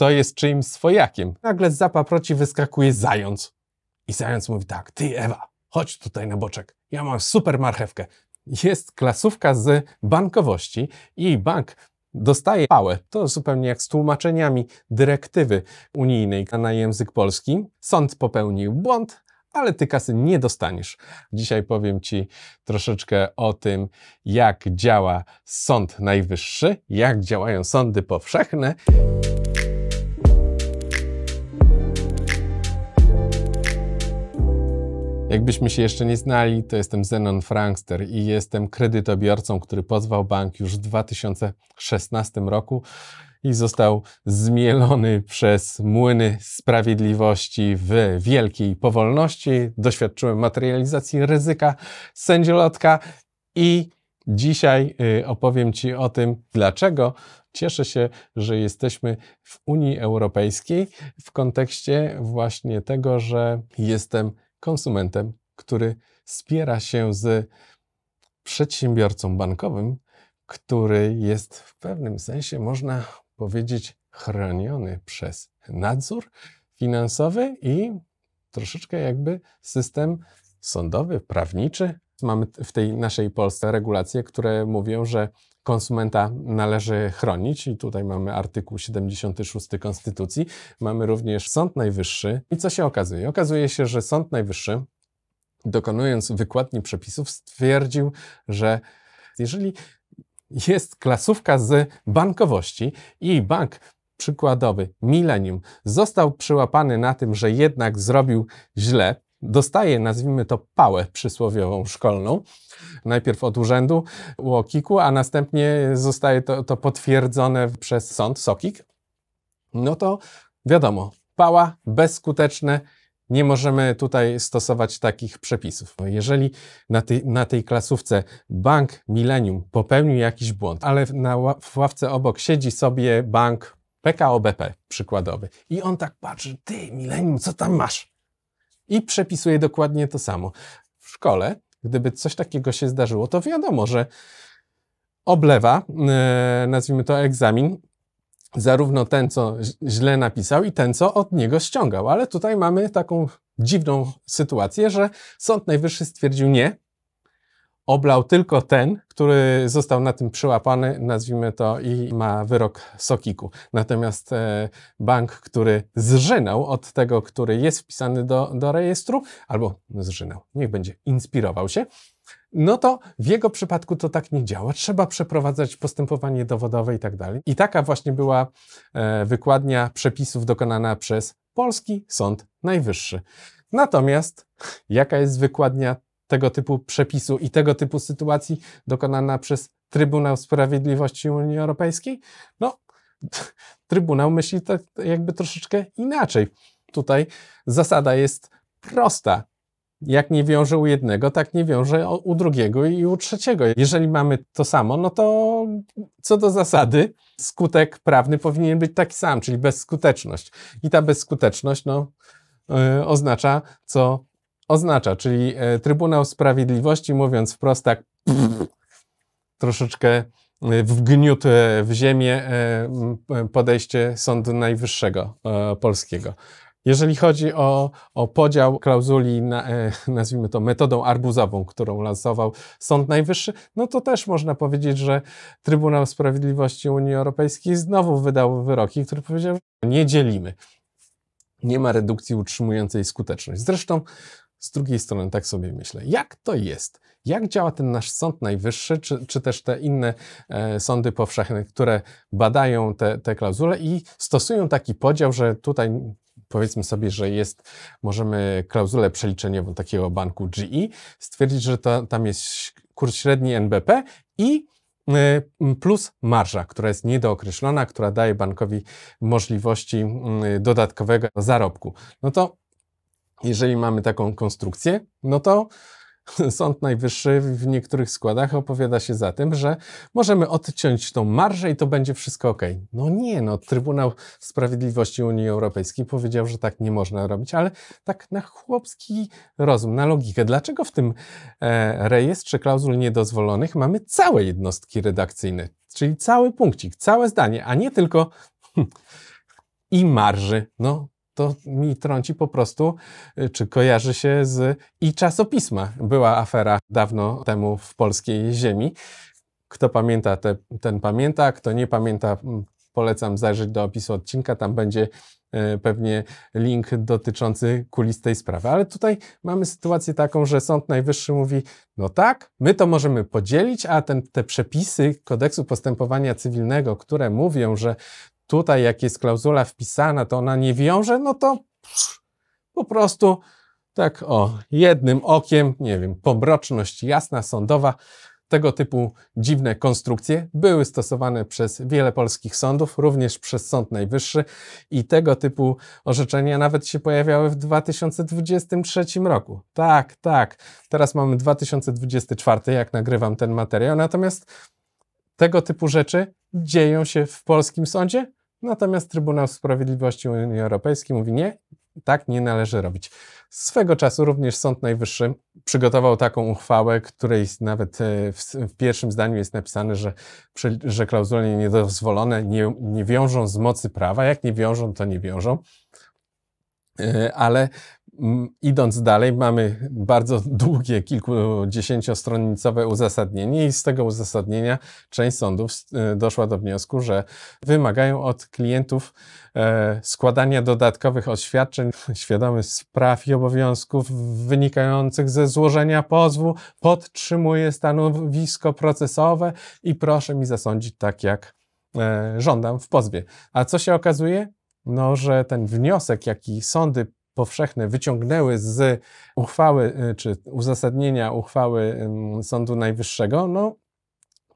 to jest czyimś swojakiem. Nagle z proci wyskakuje zając. I zając mówi tak, ty Ewa, chodź tutaj na boczek, ja mam super marchewkę. Jest klasówka z bankowości i bank dostaje pałę. To zupełnie jak z tłumaczeniami dyrektywy unijnej na język polski. Sąd popełnił błąd, ale ty kasy nie dostaniesz. Dzisiaj powiem Ci troszeczkę o tym, jak działa Sąd Najwyższy, jak działają sądy powszechne. Jakbyśmy się jeszcze nie znali, to jestem Zenon Frankster i jestem kredytobiorcą, który pozwał bank już w 2016 roku i został zmielony przez młyny sprawiedliwości w wielkiej powolności. Doświadczyłem materializacji ryzyka sędziolotka i dzisiaj y, opowiem Ci o tym, dlaczego cieszę się, że jesteśmy w Unii Europejskiej w kontekście właśnie tego, że jestem konsumentem, który spiera się z przedsiębiorcą bankowym, który jest w pewnym sensie, można powiedzieć, chroniony przez nadzór finansowy i troszeczkę jakby system sądowy, prawniczy. Mamy w tej naszej Polsce regulacje, które mówią, że konsumenta należy chronić i tutaj mamy artykuł 76 Konstytucji, mamy również Sąd Najwyższy i co się okazuje? Okazuje się, że Sąd Najwyższy dokonując wykładni przepisów stwierdził, że jeżeli jest klasówka z bankowości i bank przykładowy Millennium został przyłapany na tym, że jednak zrobił źle, dostaje, nazwijmy to, pałę przysłowiową szkolną, najpierw od urzędu UOKiK-u, a następnie zostaje to, to potwierdzone przez sąd SOKiK, no to wiadomo, pała, bezskuteczne, nie możemy tutaj stosować takich przepisów. No, jeżeli na, ty, na tej klasówce bank Millennium popełnił jakiś błąd, ale na, w ławce obok siedzi sobie bank PKO BP przykładowy i on tak patrzy, ty Millennium, co tam masz? i przepisuje dokładnie to samo. W szkole, gdyby coś takiego się zdarzyło, to wiadomo, że oblewa, e, nazwijmy to egzamin, zarówno ten, co źle napisał, i ten, co od niego ściągał. Ale tutaj mamy taką dziwną sytuację, że Sąd Najwyższy stwierdził nie, oblał tylko ten, który został na tym przyłapany, nazwijmy to, i ma wyrok Sokiku. Natomiast e, bank, który zrzynał od tego, który jest wpisany do, do rejestru, albo zrzynał, niech będzie, inspirował się, no to w jego przypadku to tak nie działa. Trzeba przeprowadzać postępowanie dowodowe i tak dalej. I taka właśnie była e, wykładnia przepisów dokonana przez Polski Sąd Najwyższy. Natomiast jaka jest wykładnia tego typu przepisu i tego typu sytuacji dokonana przez Trybunał Sprawiedliwości Unii Europejskiej? No, Trybunał myśli tak jakby troszeczkę inaczej. Tutaj zasada jest prosta. Jak nie wiąże u jednego, tak nie wiąże u drugiego i u trzeciego. Jeżeli mamy to samo, no to co do zasady, skutek prawny powinien być taki sam, czyli bezskuteczność. I ta bezskuteczność no, yy, oznacza co oznacza, czyli e, Trybunał Sprawiedliwości, mówiąc wprost tak troszeczkę e, wgniótł e, w ziemię podejście Sądu Najwyższego Polskiego. Jeżeli chodzi o, o podział klauzuli, na, nazwijmy to metodą arbuzową, którą lansował Sąd Najwyższy, no to też można powiedzieć, że Trybunał Sprawiedliwości Unii Europejskiej znowu wydał wyroki, które powiedział, że nie dzielimy. Nie ma redukcji utrzymującej skuteczność. Zresztą z drugiej strony tak sobie myślę, jak to jest? Jak działa ten nasz Sąd Najwyższy, czy, czy też te inne e, sądy powszechne, które badają te, te klauzule i stosują taki podział, że tutaj powiedzmy sobie, że jest, możemy klauzulę przeliczeniową takiego banku GE stwierdzić, że to, tam jest kurs średni NBP i e, plus marża, która jest niedookreślona, która daje bankowi możliwości dodatkowego zarobku. No to jeżeli mamy taką konstrukcję, no to Sąd Najwyższy w niektórych składach opowiada się za tym, że możemy odciąć tą marżę i to będzie wszystko ok. No nie, no Trybunał Sprawiedliwości Unii Europejskiej powiedział, że tak nie można robić, ale tak na chłopski rozum, na logikę. Dlaczego w tym e, rejestrze klauzul niedozwolonych mamy całe jednostki redakcyjne, czyli cały punkcik, całe zdanie, a nie tylko i marży? No to mi trąci po prostu, y, czy kojarzy się z i czasopisma. Była afera dawno temu w polskiej ziemi. Kto pamięta, te, ten pamięta, kto nie pamięta, mm, polecam zajrzeć do opisu odcinka, tam będzie y, pewnie link dotyczący kulistej sprawy. Ale tutaj mamy sytuację taką, że Sąd Najwyższy mówi, no tak, my to możemy podzielić, a ten, te przepisy kodeksu postępowania cywilnego, które mówią, że tutaj jak jest klauzula wpisana, to ona nie wiąże, no to po prostu tak o jednym okiem, nie wiem, pomroczność jasna, sądowa, tego typu dziwne konstrukcje były stosowane przez wiele polskich sądów, również przez Sąd Najwyższy i tego typu orzeczenia nawet się pojawiały w 2023 roku. Tak, tak. Teraz mamy 2024, jak nagrywam ten materiał, natomiast tego typu rzeczy dzieją się w polskim sądzie Natomiast Trybunał Sprawiedliwości Unii Europejskiej mówi nie, tak nie należy robić. Swego czasu również Sąd Najwyższy przygotował taką uchwałę, której nawet e, w, pierwszym zdaniu jest napisane, że, że klauzule niedozwolone nie, nie wiążą z mocy prawa. Jak nie wiążą, to nie wiążą e, ale idąc dalej, mamy bardzo długie, kilkudziesięciostronicowe uzasadnienie, i z tego uzasadnienia część sądów e, doszła do wniosku, że wymagają od klientów e, składania dodatkowych oświadczeń świadomych spraw i obowiązków wynikających ze złożenia pozwu, podtrzymuję stanowisko procesowe i proszę mi zasądzić tak, jak e, żądam w pozwie. A co się okazuje? No, że ten wniosek, jaki sądy powszechne wyciągnęły z uchwały y, czy uzasadnienia uchwały Sądu Najwyższego, no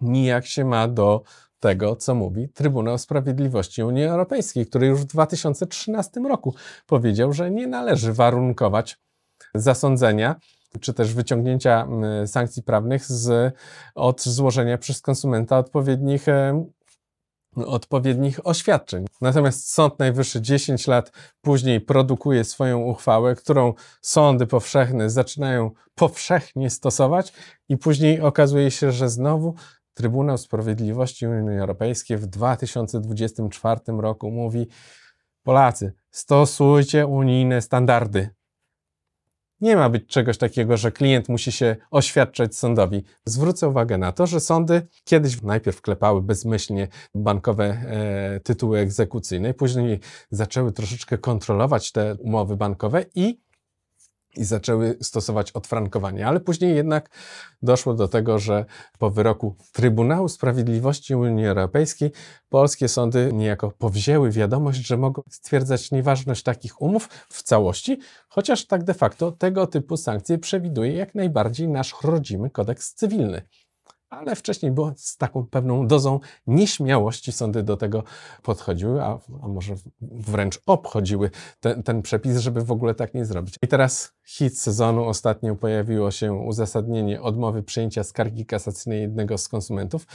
nijak się ma do tego, co mówi Trybunał Sprawiedliwości Unii Europejskiej, który już w 2013 roku powiedział, że nie należy warunkować zasądzenia czy też wyciągnięcia y, sankcji prawnych z, od złożenia przez konsumenta odpowiednich y, odpowiednich oświadczeń. Natomiast Sąd Najwyższy 10 lat później produkuje swoją uchwałę, którą sądy powszechne zaczynają powszechnie stosować, i później okazuje się, że znowu Trybunał Sprawiedliwości Unii Europejskiej w 2024 roku mówi: Polacy, stosujcie unijne standardy. Nie ma być czegoś takiego, że klient musi się oświadczać sądowi. Zwrócę uwagę na to, że sądy kiedyś najpierw klepały bezmyślnie bankowe e, tytuły egzekucyjne, później zaczęły troszeczkę kontrolować te umowy bankowe i i zaczęły stosować odfrankowanie. Ale później jednak doszło do tego, że po wyroku Trybunału Sprawiedliwości Unii Europejskiej polskie sądy niejako powzięły wiadomość, że mogą stwierdzać nieważność takich umów w całości, chociaż tak de facto tego typu sankcje przewiduje jak najbardziej nasz rodzimy kodeks cywilny ale wcześniej było z taką pewną dozą nieśmiałości sądy do tego podchodziły, a, a może wręcz obchodziły ten, ten przepis, żeby w ogóle tak nie zrobić. I teraz hit sezonu ostatnio pojawiło się uzasadnienie odmowy przyjęcia skargi kasacyjnej jednego z konsumentów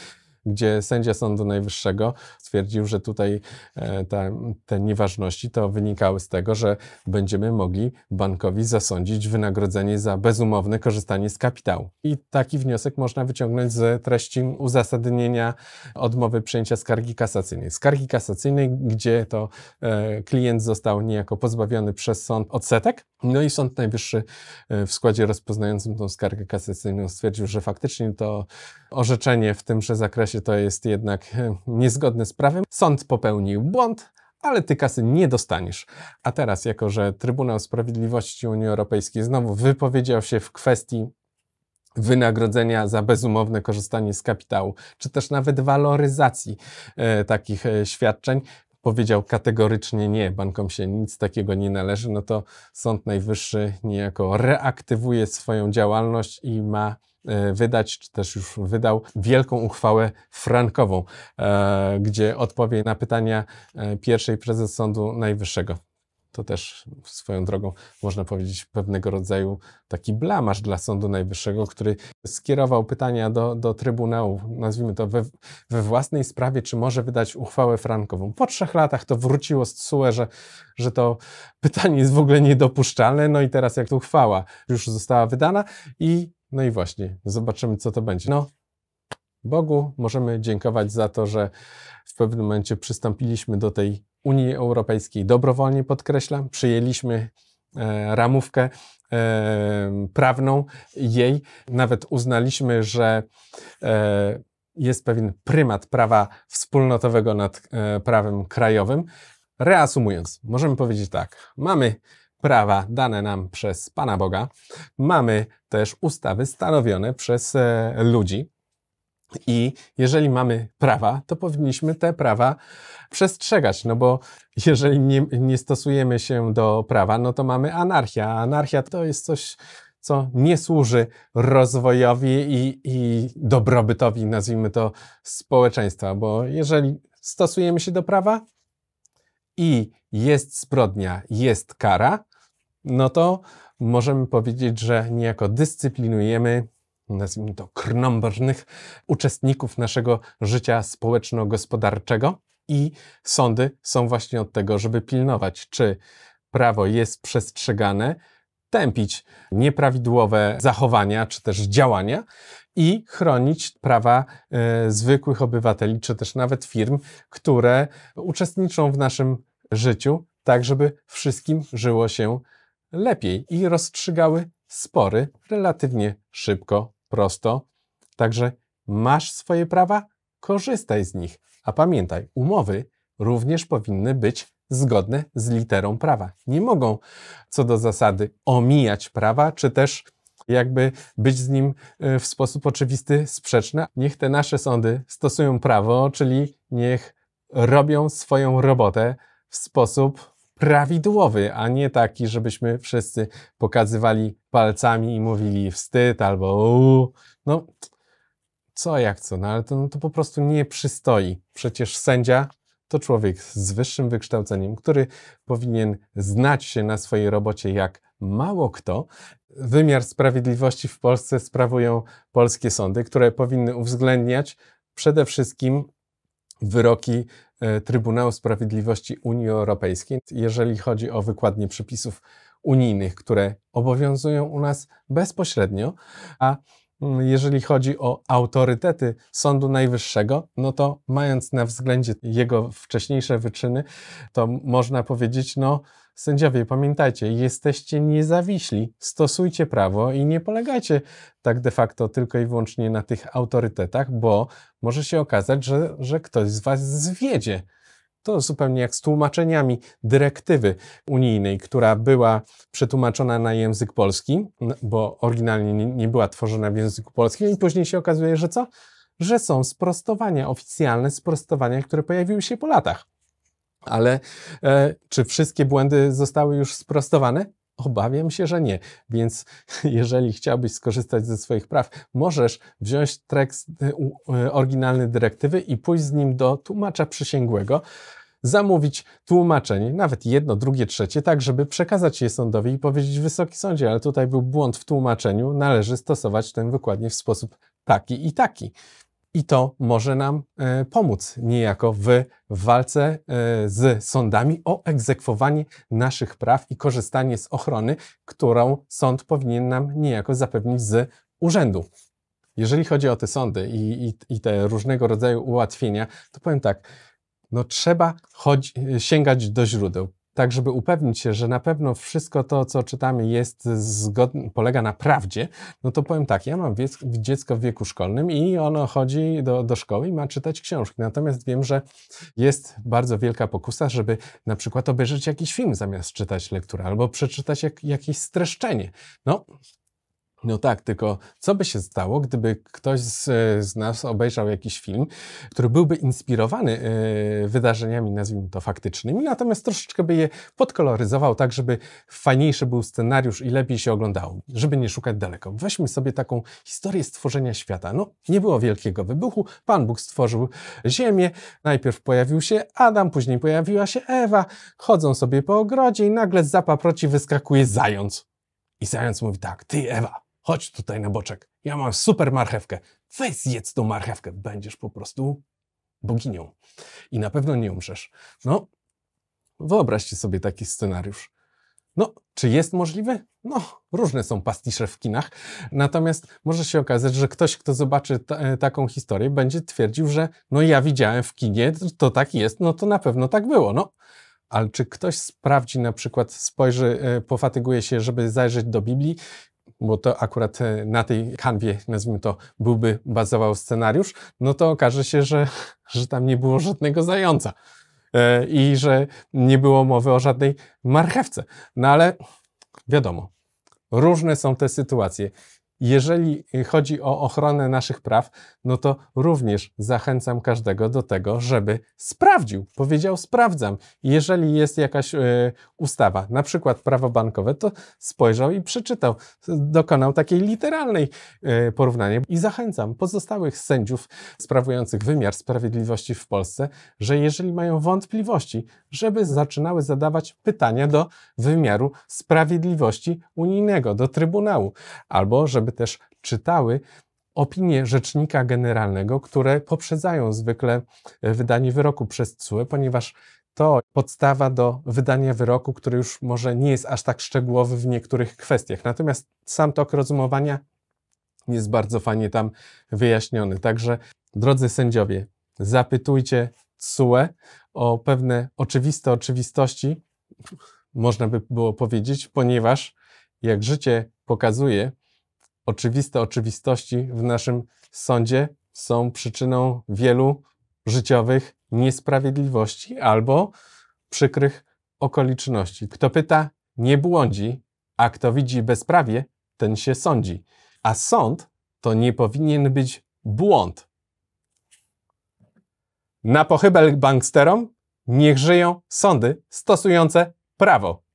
gdzie sędzia Sądu Najwyższego stwierdził, że tutaj te, te nieważności to wynikały z tego, że będziemy mogli bankowi zasądzić wynagrodzenie za bezumowne korzystanie z kapitału. I taki wniosek można wyciągnąć z treści uzasadnienia odmowy przyjęcia skargi kasacyjnej. Skargi kasacyjnej, gdzie to e, klient został niejako pozbawiony przez sąd odsetek, no i Sąd Najwyższy e, w składzie rozpoznającym tą skargę kasacyjną stwierdził, że faktycznie to orzeczenie w tymże zakresie to jest jednak e, niezgodne z prawem. Sąd popełnił błąd, ale ty kasy nie dostaniesz. A teraz, jako że Trybunał Sprawiedliwości Unii Europejskiej znowu wypowiedział się w kwestii wynagrodzenia za bezumowne korzystanie z kapitału, czy też nawet waloryzacji e, takich e, świadczeń, powiedział kategorycznie nie, bankom się nic takiego nie należy, no to Sąd Najwyższy niejako reaktywuje swoją działalność i ma E, wydać, czy też już wydał wielką uchwałę frankową, e, gdzie odpowie na pytania e, pierwszej prezes Sądu Najwyższego. To też swoją drogą można powiedzieć pewnego rodzaju taki blamasz dla Sądu Najwyższego, który skierował pytania do, do Trybunału, nazwijmy to we, we własnej sprawie, czy może wydać uchwałę frankową. Po trzech latach to wróciło z TSUE, że, że to pytanie jest w ogóle niedopuszczalne, no i teraz jak to uchwała już została wydana i no i właśnie, zobaczymy, co to będzie. No, Bogu możemy dziękować za to, że w pewnym momencie przystąpiliśmy do tej Unii Europejskiej dobrowolnie, podkreślam, przyjęliśmy e, ramówkę e, prawną jej, nawet uznaliśmy, że e, jest pewien prymat prawa wspólnotowego nad e, prawem krajowym. Reasumując, możemy powiedzieć tak: mamy prawa dane nam przez Pana Boga. Mamy też ustawy stanowione przez e, ludzi. I jeżeli mamy prawa, to powinniśmy te prawa przestrzegać, no bo jeżeli nie, nie stosujemy się do prawa, no to mamy anarchia. A anarchia to jest coś, co nie służy rozwojowi i, i dobrobytowi, nazwijmy to, społeczeństwa, bo jeżeli stosujemy się do prawa i jest zbrodnia, jest kara, no to możemy powiedzieć, że niejako dyscyplinujemy, nazwijmy to krnąbrnych, uczestników naszego życia społeczno-gospodarczego i sądy są właśnie od tego, żeby pilnować, czy prawo jest przestrzegane, tępić nieprawidłowe zachowania czy też działania i chronić prawa y, zwykłych obywateli czy też nawet firm, które uczestniczą w naszym życiu, tak żeby wszystkim żyło się lepiej i rozstrzygały spory relatywnie szybko, prosto. Także masz swoje prawa, korzystaj z nich. A pamiętaj, umowy również powinny być zgodne z literą prawa. Nie mogą co do zasady omijać prawa, czy też jakby być z nim e, w sposób oczywisty sprzeczne. Niech te nasze sądy stosują prawo, czyli niech robią swoją robotę w sposób prawidłowy, a nie taki, żebyśmy wszyscy pokazywali palcami i mówili wstyd albo uuu. No, co jak co, no ale to, no, to po prostu nie przystoi. Przecież sędzia to człowiek z wyższym wykształceniem, który powinien znać się na swojej robocie jak mało kto. Wymiar sprawiedliwości w Polsce sprawują polskie sądy, które powinny uwzględniać przede wszystkim wyroki e, Trybunału Sprawiedliwości Unii Europejskiej, jeżeli chodzi o wykładnie przepisów unijnych, które obowiązują u nas bezpośrednio, a jeżeli chodzi o autorytety Sądu Najwyższego, no to mając na względzie jego wcześniejsze wyczyny, to można powiedzieć, no sędziowie, pamiętajcie, jesteście niezawiśli, stosujcie prawo i nie polegajcie tak de facto tylko i wyłącznie na tych autorytetach, bo może się okazać, że, że ktoś z was zwiedzie. To zupełnie jak z tłumaczeniami dyrektywy unijnej, która była przetłumaczona na język polski, bo oryginalnie nie była tworzona w języku polskim, i później się okazuje, że co? Że są sprostowania, oficjalne sprostowania, które pojawiły się po latach. Ale e, czy wszystkie błędy zostały już sprostowane? Obawiam się, że nie. Więc jeżeli chciałbyś skorzystać ze swoich praw, możesz wziąć tekst y, y, oryginalny dyrektywy i pójść z nim do tłumacza przysięgłego, zamówić tłumaczenie, nawet jedno, drugie, trzecie, tak żeby przekazać je sądowi i powiedzieć Wysoki Sądzie, ale tutaj był błąd w tłumaczeniu, należy stosować ten wykładnie w sposób taki i taki i to może nam e, pomóc niejako w walce e, z sądami o egzekwowanie naszych praw i korzystanie z ochrony, którą sąd powinien nam niejako zapewnić z urzędu. Jeżeli chodzi o te sądy i, i, i te różnego rodzaju ułatwienia, to powiem tak, no trzeba choć, e, sięgać do źródeł tak żeby upewnić się, że na pewno wszystko to, co czytamy, jest zgodne, polega na prawdzie, no to powiem tak, ja mam dziecko w wieku szkolnym i ono chodzi do, do szkoły i ma czytać książki. Natomiast wiem, że jest bardzo wielka pokusa, żeby na przykład obejrzeć jakiś film zamiast czytać lekturę albo przeczytać jak, jakieś streszczenie. No, no tak, tylko co by się stało, gdyby ktoś z, z, nas obejrzał jakiś film, który byłby inspirowany y, wydarzeniami, nazwijmy to faktycznymi, natomiast troszeczkę by je podkoloryzował tak, żeby fajniejszy był scenariusz i lepiej się oglądało, żeby nie szukać daleko. Weźmy sobie taką historię stworzenia świata. No, nie było wielkiego wybuchu, Pan Bóg stworzył Ziemię, najpierw pojawił się Adam, później pojawiła się Ewa, chodzą sobie po ogrodzie i nagle z zapaproci wyskakuje zając. I zając mówi tak, ty Ewa, chodź tutaj na boczek, ja mam super marchewkę, weź zjedz tą marchewkę, będziesz po prostu boginią i na pewno nie umrzesz. No, wyobraźcie sobie taki scenariusz. No, czy jest możliwy? No, różne są pastisze w kinach. Natomiast może się okazać, że ktoś, kto zobaczy e, taką historię, będzie twierdził, że no ja widziałem w kinie, to, to tak jest, no to na pewno tak było. No, ale czy ktoś sprawdzi, na przykład spojrzy, e, pofatyguje się, żeby zajrzeć do Biblii bo to akurat e, na tej kanwie, nazwijmy to, byłby bazował scenariusz, no to okaże się, że, że tam nie było żadnego zająca e, i że nie było mowy o żadnej marchewce. No ale wiadomo, różne są te sytuacje. Jeżeli chodzi o ochronę naszych praw, no to również zachęcam każdego do tego, żeby sprawdził, powiedział sprawdzam. Jeżeli jest jakaś y, ustawa, na przykład prawo bankowe, to spojrzał i przeczytał, dokonał takiej literalnej y, porównania i zachęcam pozostałych sędziów sprawujących wymiar sprawiedliwości w Polsce, że jeżeli mają wątpliwości, żeby zaczynały zadawać pytania do wymiaru sprawiedliwości unijnego, do Trybunału, albo żeby osoby też czytały opinie rzecznika generalnego, które poprzedzają zwykle e, wydanie wyroku przez CUE, ponieważ to podstawa do wydania wyroku, który już może nie jest aż tak szczegółowy w niektórych kwestiach. Natomiast sam tok rozumowania jest bardzo fajnie tam wyjaśniony. Także, drodzy sędziowie, zapytujcie CUE o pewne oczywiste oczywistości, można by było powiedzieć, ponieważ jak życie pokazuje, oczywiste oczywistości w naszym sądzie są przyczyną wielu życiowych niesprawiedliwości albo przykrych okoliczności. Kto pyta, nie błądzi, a kto widzi bezprawie, ten się sądzi. A sąd to nie powinien być błąd. Na pochybel banksterom niech żyją sądy stosujące prawo.